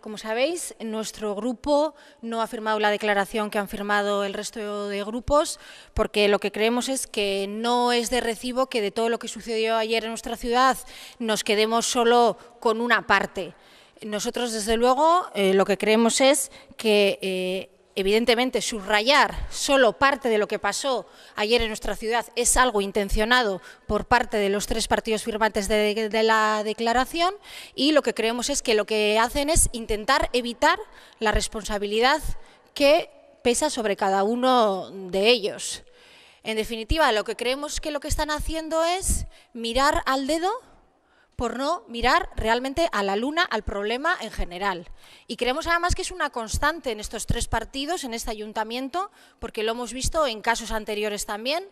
Como sabéis, nuestro grupo no ha firmado la declaración que han firmado el resto de grupos, porque lo que creemos es que no es de recibo que de todo lo que sucedió ayer en nuestra ciudad nos quedemos solo con una parte. Nosotros, desde luego, eh, lo que creemos es que eh, evidentemente subrayar solo parte de lo que pasó ayer en nuestra ciudad es algo intencionado por parte de los tres partidos firmantes de, la declaración y lo que creemos es que lo que hacen es intentar evitar la responsabilidad que pesa sobre cada uno de ellos. En definitiva, lo que creemos que lo que están haciendo es mirar al dedo por no mirar realmente a la luna, al problema en general. Y creemos además que es una constante en estos tres partidos, en este ayuntamiento, porque lo hemos visto en casos anteriores también.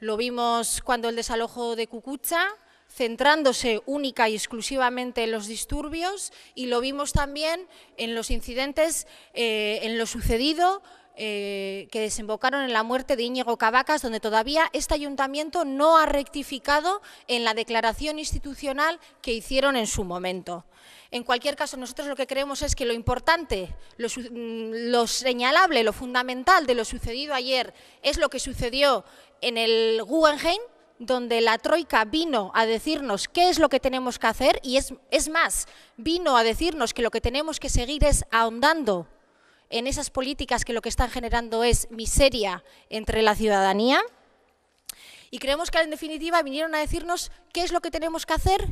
Lo vimos cuando el desalojo de Cucucha, centrándose única y exclusivamente en los disturbios y lo vimos también en los incidentes, eh, en lo sucedido eh, que desembocaron en la muerte de Íñigo Cavacas, donde todavía este ayuntamiento no ha rectificado en la declaración institucional que hicieron en su momento. En cualquier caso, nosotros lo que creemos es que lo importante, mm, lo, señalable, lo fundamental de lo sucedido ayer es lo que sucedió en el Guggenheim, donde la Troika vino a decirnos qué es lo que tenemos que hacer y es más, vino a decirnos que lo que tenemos que seguir es ahondando en esas políticas que lo que están generando es miseria entre la ciudadanía. Y creemos que, en definitiva, vinieron a decirnos qué es lo que tenemos que hacer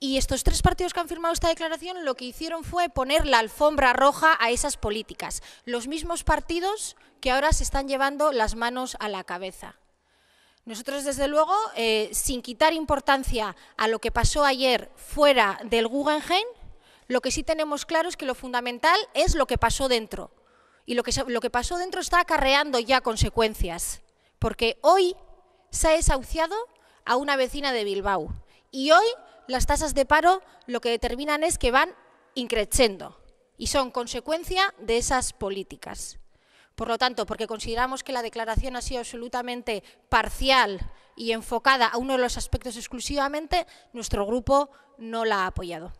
y estos tres partidos que han firmado esta declaración lo que hicieron fue poner la alfombra roja a esas políticas. Los mismos partidos que ahora se están llevando las manos a la cabeza. Nosotros, desde luego, eh, sin quitar importancia a lo que pasó ayer fuera del Guggenheim, lo que sí tenemos claro es que lo fundamental es lo que pasó dentro y lo que, pasó dentro está acarreando ya consecuencias, porque hoy se ha desahuciado a una vecina de Bilbao y hoy las tasas de paro lo que determinan es que van increciendo y son consecuencia de esas políticas. Por lo tanto, porque consideramos que la declaración ha sido absolutamente parcial y enfocada a uno de los aspectos exclusivamente, nuestro grupo no la ha apoyado.